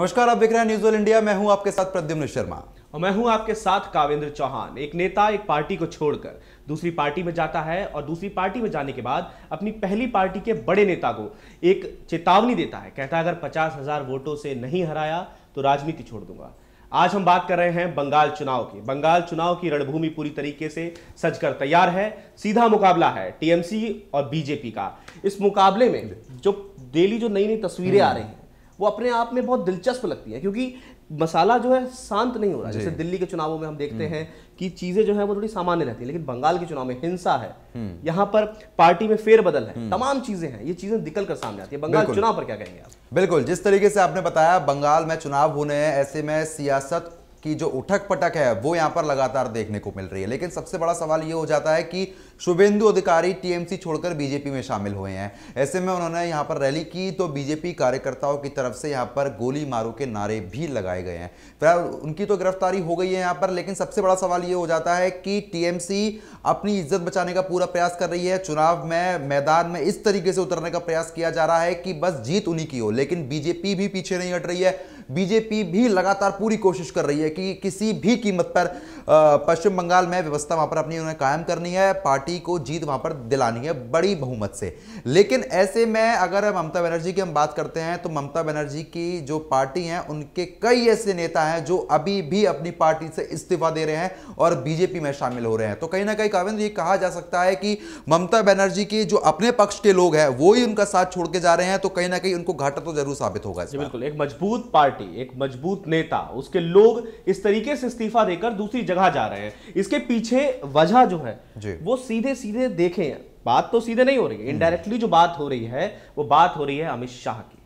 नमस्कार आप देख रहे हैं न्यूज ऑल इंडिया मैं हूं आपके साथ प्रद्युम्न शर्मा और मैं हूं आपके साथ काविंद्र चौहान एक नेता एक पार्टी को छोड़कर दूसरी पार्टी में जाता है और दूसरी पार्टी में जाने के बाद अपनी पहली पार्टी के बड़े नेता को एक चेतावनी देता है कहता है अगर पचास हजार वोटों से नहीं हराया तो राजनीति छोड़ दूंगा आज हम बात कर रहे हैं बंगाल चुनाव की बंगाल चुनाव की रणभूमि पूरी तरीके से सजकर तैयार है सीधा मुकाबला है टीएमसी और बीजेपी का इस मुकाबले में जो डेली जो नई नई तस्वीरें आ रही हैं वो अपने आप में बहुत दिलचस्प लगती है क्योंकि मसाला जो है शांत नहीं हो रहा है जैसे दिल्ली के चुनावों में हम देखते हम्म। हैं कि चीजें जो है वो थोड़ी सामान्य रहती है लेकिन बंगाल के चुनाव में हिंसा है हम्म। यहाँ पर पार्टी में फेरबदल है हम्म। तमाम चीजें हैं ये चीजें निकल कर सामने आती है बंगाल चुनाव पर क्या कहेंगे आप बिल्कुल जिस तरीके से आपने बताया बंगाल में चुनाव होने हैं ऐसे में सियासत की जो उठक पटक है वो यहां पर लगातार देखने को मिल रही है लेकिन सबसे बड़ा सवाल ये हो जाता है कि शुभेंदु अधिकारी टीएमसी छोड़कर बीजेपी में शामिल हुए हैं ऐसे में उन्होंने यहां पर रैली की तो बीजेपी कार्यकर्ताओं की तरफ से यहां पर गोली मारो के नारे भी लगाए गए हैं फिलहाल उनकी तो गिरफ्तारी हो गई है यहां पर लेकिन सबसे बड़ा सवाल ये हो जाता है कि टीएमसी अपनी इज्जत बचाने का पूरा प्रयास कर रही है चुनाव में मैदान में इस तरीके से उतरने का प्रयास किया जा रहा है कि बस जीत उन्हीं की हो लेकिन बीजेपी भी पीछे नहीं हट रही है बीजेपी भी लगातार पूरी कोशिश कर रही है कि किसी भी कीमत पर पश्चिम बंगाल में व्यवस्था वहां पर अपनी उन्हें कायम करनी है पार्टी को जीत वहां पर दिलानी है बड़ी बहुमत से लेकिन ऐसे में अगर ममता बनर्जी की हम बात करते हैं तो ममता बनर्जी की जो पार्टी है उनके कई ऐसे नेता हैं जो अभी भी अपनी पार्टी से इस्तीफा दे रहे हैं और बीजेपी में शामिल हो रहे हैं तो कहीं ना कहीं काविंद ये कहा जा सकता है कि ममता बनर्जी के जो अपने पक्ष के लोग हैं वो ही उनका साथ छोड़ के जा रहे हैं तो कहीं ना कहीं उनको घाटा तो जरूर साबित होगा बिल्कुल एक मजबूत पार्टी पार्टी एक मजबूत नेता उसके लोग इस तरीके से इस्तीफा देकर दूसरी जगह जा रहे हैं इसके पीछे वजह जो है वो सीधे सीधे देखें बात तो सीधे नहीं हो रही है इनडायरेक्टली हम्म। जो बात हो रही है वो बात हो रही है अमित शाह की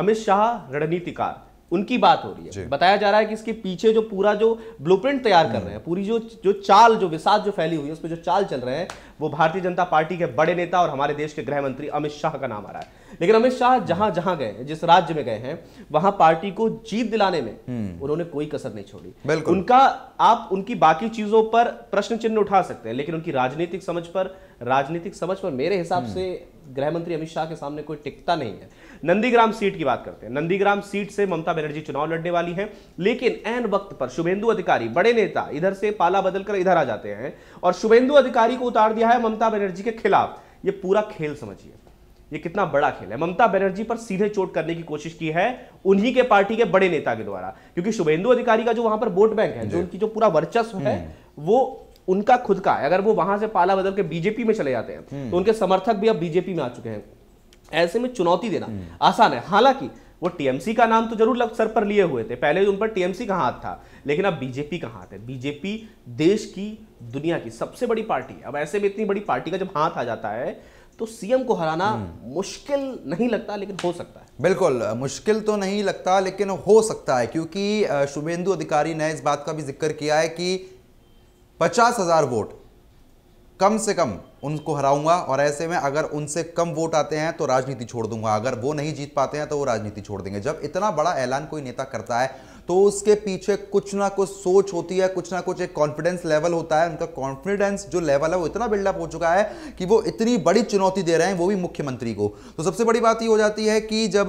अमित शाह रणनीतिकार उनकी बात हो रही है बताया जा रहा है कि इसके पीछे जो पूरा जो ब्लूप्रिंट तैयार कर हम्म। रहे हैं पूरी जो जो चाल जो विसाद जो फैली हुई है उस पर जो चाल चल रहे हैं वो भारतीय जनता पार्टी के बड़े नेता और हमारे देश के गृह मंत्री अमित शाह का नाम आ रहा है लेकिन अमित शाह जहां हम्म। जहां गए हैं जिस राज्य में गए हैं वहां पार्टी को जीत दिलाने में हम्म। उन्होंने कोई कसर नहीं छोड़ी उनका आप उनकी बाकी चीजों पर प्रश्न चिन्ह उठा सकते हैं लेकिन उनकी राजनीतिक समझ पर राजनीतिक समझ पर मेरे हिसाब से गृह मंत्री अमित शाह के सामने कोई टिकता नहीं है नंदीग्राम सीट की बात करते हैं नंदीग्राम सीट से ममता बनर्जी चुनाव लड़ने वाली हैं लेकिन एन वक्त पर शुभेंदु अधिकारी बड़े नेता इधर से पाला बदलकर इधर आ जाते हैं और शुभेंदु अधिकारी को उतार दिया है ममता बनर्जी के खिलाफ ये पूरा खेल समझिए ये कितना बड़ा खेल है ममता बनर्जी पर सीधे चोट करने की कोशिश की है उन्हीं के पार्टी के बड़े नेता के द्वारा क्योंकि शुभेंदु अधिकारी का जो वहां पर वोट बैंक है जो उनकी जो पूरा वर्चस्व है हम्म। वो उनका खुद का है अगर वो वहां से पाला बदल के बीजेपी में चले जाते हैं हम्म। तो उनके समर्थक भी अब बीजेपी में आ चुके हैं ऐसे में चुनौती देना आसान है हालांकि वो टीएमसी का नाम तो जरूर लग सर पर लिए हुए थे पहले उन पर टीएमसी का हाथ था लेकिन अब बीजेपी का हाथ है बीजेपी देश की दुनिया की सबसे बड़ी पार्टी है अब ऐसे में इतनी बड़ी पार्टी का जब हाथ आ जाता है तो सीएम को हराना हम्म। मुश्किल नहीं लगता लेकिन हो सकता है बिल्कुल मुश्किल तो नहीं लगता लेकिन हो सकता है क्योंकि शुभेंदु अधिकारी ने इस बात का भी जिक्र किया है कि पचास हजार वोट कम से कम उनको हराऊंगा और ऐसे में अगर उनसे कम वोट आते हैं तो राजनीति छोड़ दूंगा अगर वो नहीं जीत पाते हैं तो वो राजनीति छोड़ देंगे जब इतना बड़ा ऐलान कोई नेता करता है तो उसके पीछे कुछ ना कुछ सोच होती है कुछ ना कुछ एक कॉन्फिडेंस लेवल होता है उनका कॉन्फिडेंस जो लेवल है वो इतना बिल्डअप हो चुका है कि वो इतनी बड़ी चुनौती दे रहे हैं वो भी मुख्यमंत्री को तो सबसे बड़ी बात ये हो जाती है कि जब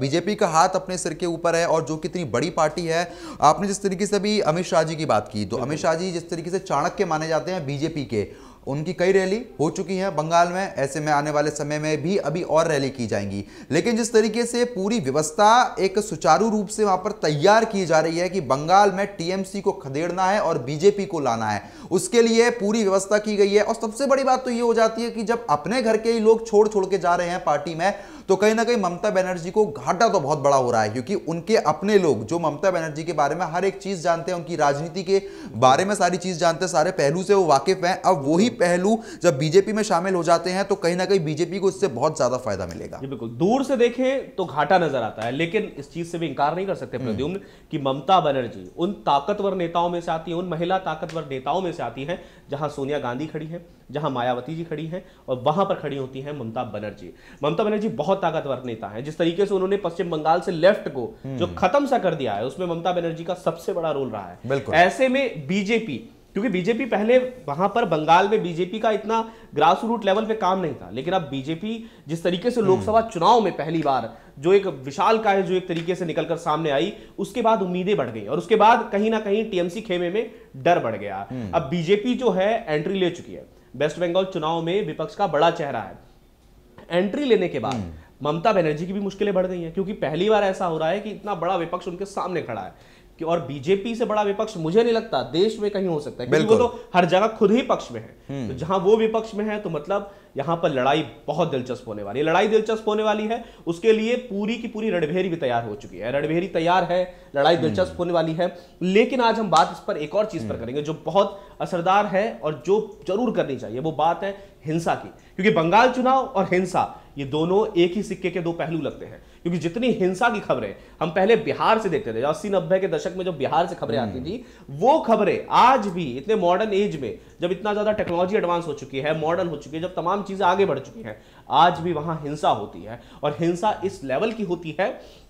बीजेपी का हाथ अपने सिर के ऊपर है और जो कि इतनी बड़ी पार्टी है आपने जिस तरीके से अभी अमित शाह जी की बात की तो अमित शाह जी जिस तरीके से चाणक्य माने जाते हैं बीजेपी के उनकी कई रैली हो चुकी है बंगाल में ऐसे में आने वाले समय में भी अभी और रैली की जाएंगी लेकिन जिस तरीके से पूरी व्यवस्था एक सुचारू रूप से वहां पर तैयार की जा रही है कि बंगाल में टीएमसी को खदेड़ना है और बीजेपी को लाना है उसके लिए पूरी व्यवस्था की गई है और सबसे बड़ी बात तो ये हो जाती है कि जब अपने घर के ही लोग छोड़ छोड़ के जा रहे हैं पार्टी में तो कहीं ना कहीं ममता बनर्जी को घाटा तो बहुत बड़ा हो रहा है क्योंकि उनके अपने लोग जो ममता बनर्जी के बारे में हर एक चीज जानते हैं उनकी राजनीति के बारे में सारी चीज जानते हैं सारे पहलू से वो वाकिफ हैं अब वही पहलू जब बीजेपी में शामिल हो जाते हैं तो कहीं ना कहीं बीजेपी को इससे बहुत ज्यादा फायदा मिलेगा बिल्कुल दूर से देखे तो घाटा नजर आता है लेकिन इस चीज से भी इंकार नहीं कर सकते हम्म। प्रद्युम्न की ममता बनर्जी उन ताकतवर नेताओं में से आती है उन महिला ताकतवर नेताओं में से आती है जहां सोनिया गांधी खड़ी है जहां मायावती जी खड़ी है और वहां पर खड़ी होती है ममता बनर्जी ममता बनर्जी बहुत ताकतवर नेता है जिस तरीके से उन्होंने पश्चिम बंगाल से लेफ्ट को हम्म। जो खत्म सा कर दिया है उसमें ममता बनर्जी का सबसे बड़ा रोल रहा है ऐसे में बीजेपी क्योंकि बीजेपी पहले वहां पर बंगाल में बीजेपी का इतना ग्रास रूट लेवल पे काम नहीं था लेकिन अब बीजेपी जिस तरीके से हम्म। लोकसभा चुनाव में पहली बार जो एक विशाल का है जो एक तरीके से निकलकर सामने आई उसके बाद उम्मीदें बढ़ गई और उसके बाद कहीं ना कहीं टीएमसी खेमे में डर बढ़ गया हम्म। अब बीजेपी जो है एंट्री ले चुकी है वेस्ट बंगाल चुनाव में विपक्ष का बड़ा चेहरा है एंट्री लेने के बाद ममता बनर्जी की भी मुश्किलें बढ़ गई हैं क्योंकि पहली बार ऐसा हो रहा है कि इतना बड़ा विपक्ष उनके सामने खड़ा है कि और बीजेपी से बड़ा विपक्ष मुझे नहीं लगता देश में कहीं हो सकता है क्योंकि वो तो हर जगह खुद ही पक्ष में है हम्म। तो जहां वो विपक्ष में है तो मतलब यहां पर लड़ाई बहुत दिलचस्प होने वाली है लड़ाई दिलचस्प होने वाली है उसके लिए पूरी की पूरी रणभेरी भी तैयार हो चुकी है रणभेरी तैयार है लड़ाई हम्म। दिलचस्प होने वाली है लेकिन आज हम बात इस पर एक और चीज पर हम्म। करेंगे जो बहुत असरदार है और जो जरूर करनी चाहिए वो बात है हिंसा की क्योंकि बंगाल चुनाव और हिंसा ये दोनों एक ही सिक्के के दो पहलू लगते हैं क्योंकि जितनी हिंसा की खबरें हम पहले बिहार से देखते थे अस्सी नब्बे के दशक में जब बिहार से खबरें आती थी वो खबरें आज भी इतने मॉडर्न एज में जब इतना ज्यादा टेक्नोलॉजी एडवांस हो चुकी है मॉडर्न हो चुकी है जब तमाम चीजें आगे बढ़ चुकी हैं आज भी वहां हिंसा होती है और हिंसा इस लेवल की होती है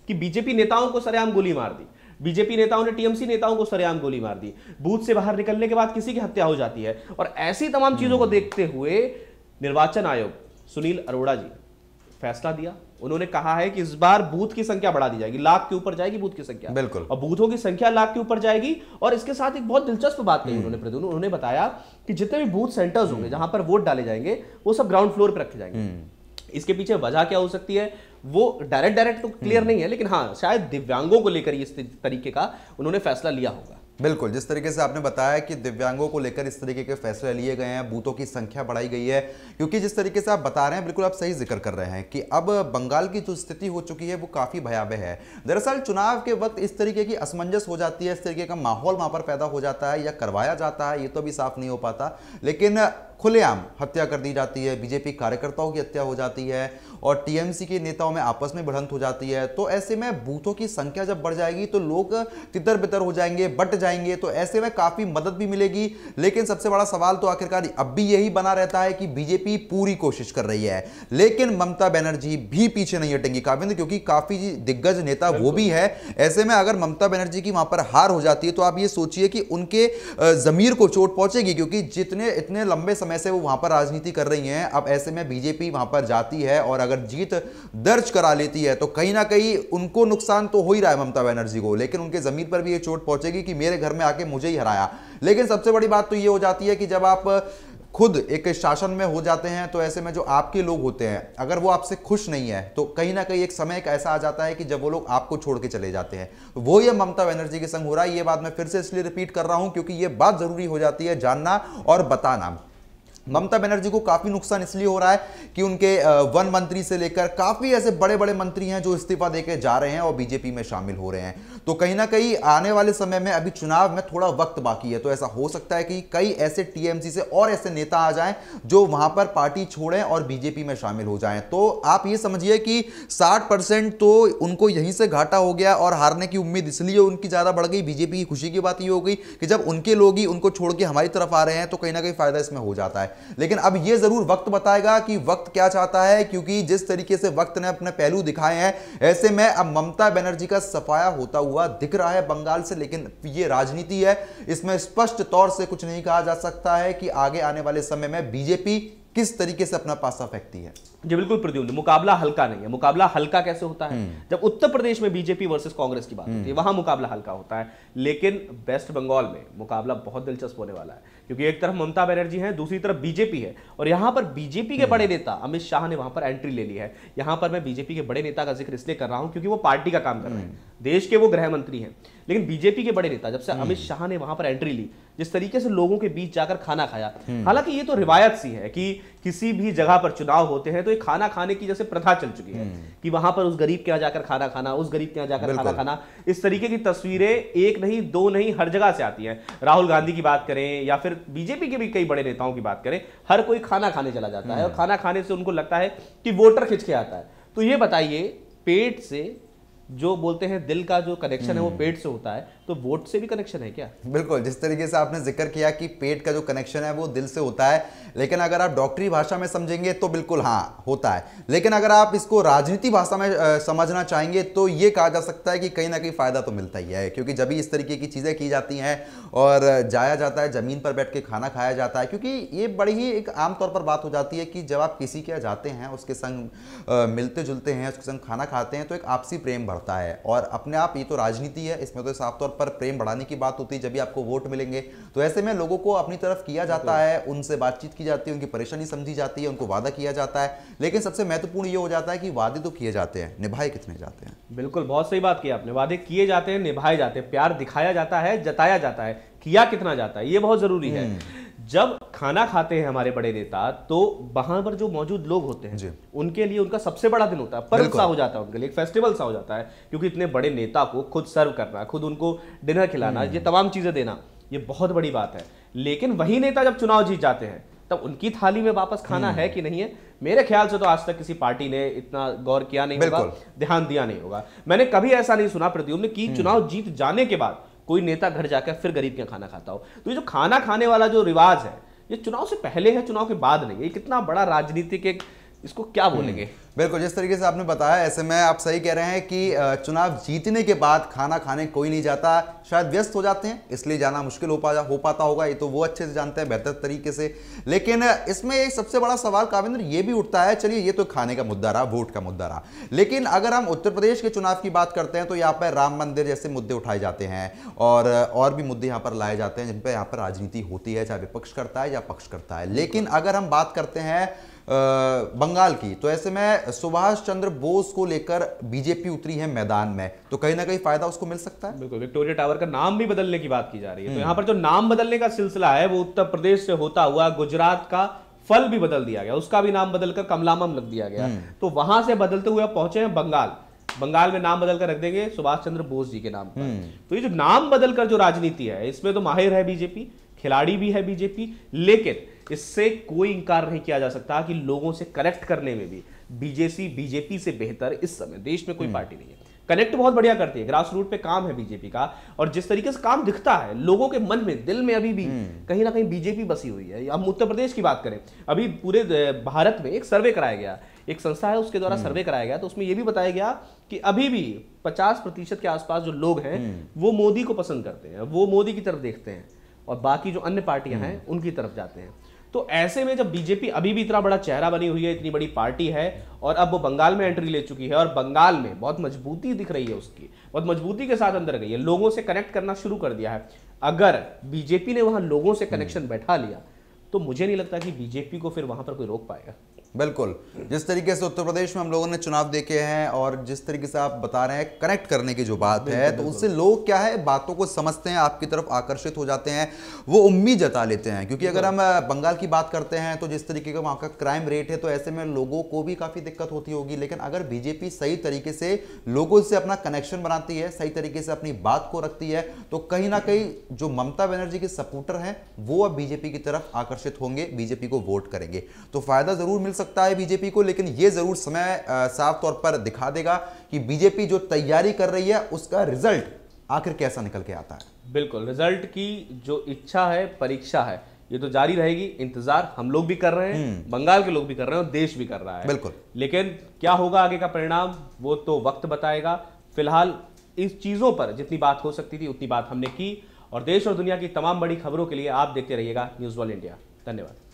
कि बीजेपी नेताओं को सरेआम गोली मार दी बीजेपी नेताओं ने टीएमसी नेताओं को सरेआम गोली मार दी बूथ से बाहर निकलने के बाद किसी की हत्या हो जाती है और ऐसी तमाम चीजों को हम्म। देखते हुए निर्वाचन आयोग सुनील अरोड़ा जी फैसला दिया उन्होंने कहा है कि इस बार बूथ की संख्या बढ़ा दी जाएगी लाख के ऊपर जाएगी बूथ की संख्या बिल्कुल और बूथों की संख्या लाख के ऊपर जाएगी और इसके साथ एक बहुत दिलचस्प बात कही हम्म। उन्होंने प्रदून उन्होंने बताया कि जितने भी बूथ सेंटर्स होंगे जहां पर वोट डाले जाएंगे वो सब ग्राउंड फ्लोर पर रखे जाएंगे हम्म। इसके पीछे वजह क्या हो सकती है वो डायरेक्ट डायरेक्ट तो क्लियर हम्म। नहीं है लेकिन हाँ शायद दिव्यांगों को लेकर इस तरीके का उन्होंने फैसला लिया होगा बिल्कुल जिस तरीके से आपने बताया कि दिव्यांगों को लेकर इस तरीके के फैसले लिए गए हैं बूथों की संख्या बढ़ाई गई है क्योंकि जिस तरीके से आप बता रहे हैं बिल्कुल आप सही जिक्र कर रहे हैं कि अब बंगाल की जो स्थिति हो चुकी है वो काफ़ी भयावह है दरअसल चुनाव के वक्त इस तरीके की असमंजस हो जाती है इस तरीके का माहौल वहाँ पर पैदा हो जाता है या करवाया जाता है ये तो अभी साफ नहीं हो पाता लेकिन खुलेआम हत्या कर दी जाती है बीजेपी कार्यकर्ताओं की हत्या हो जाती है और टीएमसी के नेताओं में आपस में भिड़ंत हो जाती है तो ऐसे में बूथों की संख्या जब बढ़ जाएगी तो लोग तितर बितर हो जाएंगे बट जाएंगे तो ऐसे में काफ़ी मदद भी मिलेगी लेकिन सबसे बड़ा सवाल तो आखिरकार अब भी यही बना रहता है कि बीजेपी पूरी कोशिश कर रही है लेकिन ममता बनर्जी भी पीछे नहीं हटेंगी काविंद क्योंकि काफ़ी दिग्गज नेता वो भी है ऐसे में अगर ममता बनर्जी की वहां पर हार हो जाती है तो आप ये सोचिए कि उनके ज़मीर को चोट पहुंचेगी क्योंकि जितने इतने लंबे समय समय से वो वहां पर राजनीति कर रही हैं अब ऐसे में बीजेपी वहां पर जाती है और अगर जीत दर्ज करा लेती है तो कहीं ना कहीं उनको नुकसान तो हो ही रहा है ममता बनर्जी को लेकिन उनके ज़मीन पर भी ये चोट पहुंचेगी कि मेरे घर में आके मुझे ही हराया लेकिन सबसे बड़ी बात तो ये हो जाती है कि जब आप खुद एक शासन में हो जाते हैं तो ऐसे में जो आपके लोग होते हैं अगर वो आपसे खुश नहीं है तो कहीं ना कहीं एक समय एक ऐसा आ जाता है कि जब वो लोग आपको छोड़ के चले जाते हैं वो ये ममता बनर्जी के संग हो रहा है ये बात मैं फिर से इसलिए रिपीट कर रहा हूं क्योंकि ये बात जरूरी हो जाती है जानना और बताना ममता बनर्जी को काफ़ी नुकसान इसलिए हो रहा है कि उनके वन मंत्री से लेकर काफ़ी ऐसे बड़े बड़े मंत्री हैं जो इस्तीफा देकर जा रहे हैं और बीजेपी में शामिल हो रहे हैं तो कहीं ना कहीं आने वाले समय में अभी चुनाव में थोड़ा वक्त बाकी है तो ऐसा हो सकता है कि कई ऐसे टीएमसी से और ऐसे नेता आ जाएं जो वहां पर पार्टी छोड़ें और बीजेपी में शामिल हो जाएं तो आप ये समझिए कि साठ तो उनको यहीं से घाटा हो गया और हारने की उम्मीद इसलिए उनकी ज़्यादा बढ़ गई बीजेपी की खुशी की बात ये हो गई कि जब उनके लोग ही उनको छोड़ के हमारी तरफ आ रहे हैं तो कहीं ना कहीं फायदा इसमें हो जाता है लेकिन अब यह जरूर वक्त बताएगा कि वक्त क्या चाहता है क्योंकि जिस तरीके से वक्त ने अपने पहलू दिखाए हैं ऐसे में अब ममता बनर्जी का सफाया होता हुआ दिख रहा है बंगाल से लेकिन यह राजनीति है इसमें स्पष्ट तौर से कुछ नहीं कहा जा सकता है कि आगे आने वाले समय में बीजेपी किस तरीके से अपना पासा फेंकती है जी बिल्कुल प्रद्युम्न मुकाबला हल्का नहीं है मुकाबला हल्का कैसे होता है हम्म। जब उत्तर प्रदेश में बीजेपी वर्सेस कांग्रेस की बात होती है हम्म। वहां मुकाबला हल्का होता है लेकिन वेस्ट बंगाल में मुकाबला बहुत दिलचस्प होने वाला है क्योंकि एक तरफ ममता बनर्जी है दूसरी तरफ बीजेपी है और यहां पर बीजेपी के बड़े हम्म। नेता अमित शाह ने वहां पर एंट्री ले ली है यहां पर मैं बीजेपी के बड़े नेता का जिक्र इसलिए कर रहा हूं क्योंकि वो पार्टी का काम कर रहे हैं हम्म। देश के वो गृह मंत्री हैं लेकिन बीजेपी के बड़े नेता जब से अमित हम्म। शाह ने वहां पर एंट्री ली जिस तरीके से लोगों के बीच जाकर खाना खाया हालांकि ये तो रिवायत सी है कि किसी भी जगह पर चुनाव होते हैं तो ये खाना खाने की जैसे प्रथा चल चुकी है कि वहां पर उस गरीब के यहाँ जाकर खाना खाना उस गरीब के यहाँ जाकर खाना खाना इस तरीके की तस्वीरें एक नहीं दो नहीं हर जगह से आती है राहुल गांधी की बात करें या फिर बीजेपी के भी कई बड़े नेताओं की बात करें हर कोई खाना खाने चला जाता है और हम्म। खाना खाने से उनको लगता है कि वोटर खिंच के आता है तो ये बताइए पेट से जो बोलते हैं दिल का जो कनेक्शन है वो हम्म। पेट से होता है तो वोट से भी कनेक्शन है क्या बिल्कुल जिस तरीके से आपने जिक्र किया कि पेट का जो कनेक्शन है वो दिल से होता है लेकिन अगर आप डॉक्टरी भाषा में समझेंगे तो बिल्कुल हाँ होता है लेकिन अगर आप इसको राजनीति भाषा में समझना चाहेंगे तो ये कहा जा सकता है कि कहीं ना कहीं फ़ायदा तो मिलता ही है क्योंकि जब भी इस तरीके की चीज़ें की जाती हैं और जाया जाता है ज़मीन पर बैठ के खाना खाया जाता है क्योंकि ये बड़ी ही एक आमतौर पर बात हो जाती है कि जब आप किसी के जाते हैं उसके संग मिलते जुलते हैं उसके संग खाना खाते हैं तो एक आपसी प्रेम बढ़ बढ़ता है और अपने आप ये तो राजनीति है इसमें तो साफ तौर पर प्रेम बढ़ाने की बात होती है जब भी आपको वोट मिलेंगे तो ऐसे में लोगों को अपनी तरफ किया जाता है उनसे बातचीत की जाती है उनकी परेशानी समझी जाती है उनको वादा किया जाता है लेकिन सबसे महत्वपूर्ण ये हो जाता है कि वादे तो किए जाते हैं निभाए कितने जाते हैं बिल्कुल बहुत सही बात की आपने वादे किए जाते हैं निभाए जाते हैं प्यार दिखाया जाता है जताया जाता है किया कितना जाता है ये बहुत जरूरी है हम्म। जब खाना खाते हैं हमारे बड़े नेता तो वहां पर जो मौजूद लोग होते हैं उनके लिए उनका सबसे बड़ा दिन होता है पर्व सा हो जाता है उनके लिए एक फेस्टिवल सा हो जाता है क्योंकि इतने बड़े नेता को खुद सर्व करना खुद उनको डिनर खिलाना हम्म। ये तमाम चीजें देना ये बहुत बड़ी बात है लेकिन वही नेता जब चुनाव जीत जाते हैं तब उनकी थाली में वापस खाना हम्म। है कि नहीं है मेरे ख्याल से तो आज तक किसी पार्टी ने इतना गौर किया नहीं होगा ध्यान दिया नहीं होगा मैंने कभी ऐसा नहीं सुना प्रद्युम्न कि हम्म। चुनाव जीत जाने के बाद कोई नेता घर जाकर फिर गरीब के खाना खाता हो तो ये जो खाना खाने वाला जो रिवाज है ये चुनाव से पहले है चुनाव के बाद नहीं ये कितना बड़ा राजनीतिक एक इसको क्या हम्म। बोलेंगे बिल्कुल जिस तरीके से आपने बताया ऐसे में आप सही कह रहे हैं कि चुनाव जीतने के बाद खाना खाने कोई नहीं जाता शायद व्यस्त हो जाते हैं इसलिए जाना मुश्किल हो पा हो पाता होगा ये तो वो अच्छे से जानते हैं बेहतर तरीके से लेकिन इसमें एक सबसे बड़ा सवाल काविंद्र ये भी उठता है चलिए ये तो खाने का मुद्दा रहा वोट का मुद्दा रहा लेकिन अगर हम उत्तर प्रदेश के चुनाव की बात करते हैं तो यहाँ पर राम मंदिर जैसे मुद्दे उठाए जाते हैं और और भी मुद्दे यहाँ पर लाए जाते हैं जिन पर यहाँ पर राजनीति होती है चाहे विपक्ष करता है या पक्ष करता है लेकिन अगर हम बात करते हैं बंगाल की तो ऐसे में सुभाष चंद्र बोस को लेकर बीजेपी उतरी है मैदान में तो कहीं ना कहीं फायदा उसको मिल सकता है बिल्कुल विक्टोरिया टावर का नाम भी बदलने की बात की जा रही है तो हम्म। यहाँ पर जो नाम बदलने का सिलसिला है वो उत्तर प्रदेश से होता हुआ गुजरात का फल भी बदल दिया गया उसका भी नाम बदलकर कमलामम लग दिया गया हम्म। तो वहां से बदलते हुए पहुंचे हैं बंगाल बंगाल में नाम बदलकर रख देंगे सुभाष चंद्र बोस जी के नाम पर हम्म। तो ये जो नाम बदलकर जो राजनीति है इसमें तो माहिर है बीजेपी खिलाड़ी भी है बीजेपी लेकिन इससे कोई इंकार नहीं किया जा सकता कि लोगों से कनेक्ट करने में भी बीजेपी बीजेपी से बेहतर इस समय देश में कोई हम्म। पार्टी नहीं है कनेक्ट बहुत बढ़िया करती है ग्रास रूट पे काम है बीजेपी का और जिस तरीके से काम दिखता है लोगों के मन में दिल में अभी भी हम्म। कहीं ना कहीं बीजेपी बसी हुई है हम उत्तर प्रदेश की बात करें अभी पूरे भारत में एक सर्वे कराया गया एक संस्था है उसके द्वारा सर्वे हम्म। कराया गया तो उसमें यह भी बताया गया कि अभी भी पचास प्रतिशत के आसपास जो लोग हैं वो मोदी को पसंद करते हैं वो मोदी की तरफ देखते हैं और बाकी जो अन्य पार्टियां हैं उनकी तरफ जाते हैं तो ऐसे में जब बीजेपी अभी भी इतना बड़ा चेहरा बनी हुई है इतनी बड़ी पार्टी है और अब वो बंगाल में एंट्री ले चुकी है और बंगाल में बहुत मजबूती दिख रही है उसकी बहुत मजबूती के साथ अंदर गई है लोगों से कनेक्ट करना शुरू कर दिया है अगर बीजेपी ने वहां लोगों से कनेक्शन बैठा लिया तो मुझे नहीं लगता कि बीजेपी को फिर वहां पर कोई रोक पाएगा बिल्कुल जिस तरीके से उत्तर प्रदेश में हम लोगों ने चुनाव देखे हैं और जिस तरीके से आप बता रहे हैं कनेक्ट करने की जो बात है तो उससे लोग क्या है बातों को समझते हैं आपकी तरफ आकर्षित हो जाते हैं वो उम्मीद जता लेते हैं क्योंकि अगर हम बंगाल की बात करते हैं तो जिस तरीके का वहाँ का क्राइम रेट है तो ऐसे में लोगों को भी काफ़ी दिक्कत होती होगी लेकिन अगर बीजेपी सही तरीके से लोगों से अपना कनेक्शन बनाती है सही तरीके से अपनी बात को रखती है तो कहीं ना कहीं जो ममता बनर्जी के सपोर्टर हैं वो अब बीजेपी की तरफ आकर्षित होंगे बीजेपी को वोट करेंगे तो फायदा जरूर मिल सकता है बीजेपी को लेकिन यह जरूर समय साफ तौर पर दिखा देगा कि बीजेपी जो तैयारी कर रही है उसका रिजल्ट आखिर कैसा निकल के आता है बिल्कुल रिजल्ट की जो इच्छा है परीक्षा है ये तो जारी रहेगी इंतजार हम लोग भी कर रहे हैं हम्म। बंगाल के लोग भी कर रहे हैं और देश भी कर रहा है बिल्कुल लेकिन क्या होगा आगे का परिणाम वो तो वक्त बताएगा फिलहाल इस चीज़ों पर जितनी बात हो सकती थी उतनी बात हमने की और देश और दुनिया की तमाम बड़ी खबरों के लिए आप देखते रहिएगा न्यूज़ वॉल इंडिया धन्यवाद